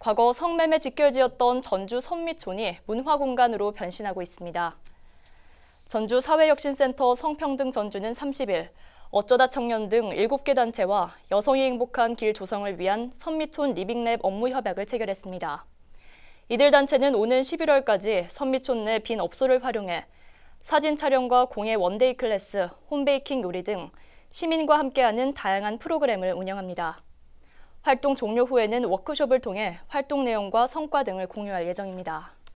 과거 성매매 직결지였던 전주 선미촌이 문화공간으로 변신하고 있습니다. 전주 사회혁신센터 성평등 전주는 30일 어쩌다 청년 등 7개 단체와 여성이 행복한 길 조성을 위한 선미촌 리빙랩 업무 협약을 체결했습니다. 이들 단체는 오는 11월까지 선미촌 내 빈 업소를 활용해 사진 촬영과 공예 원데이 클래스, 홈베이킹 요리 등 시민과 함께하는 다양한 프로그램을 운영합니다. 활동 종료 후에는 워크숍을 통해 활동 내용과 성과 등을 공유할 예정입니다.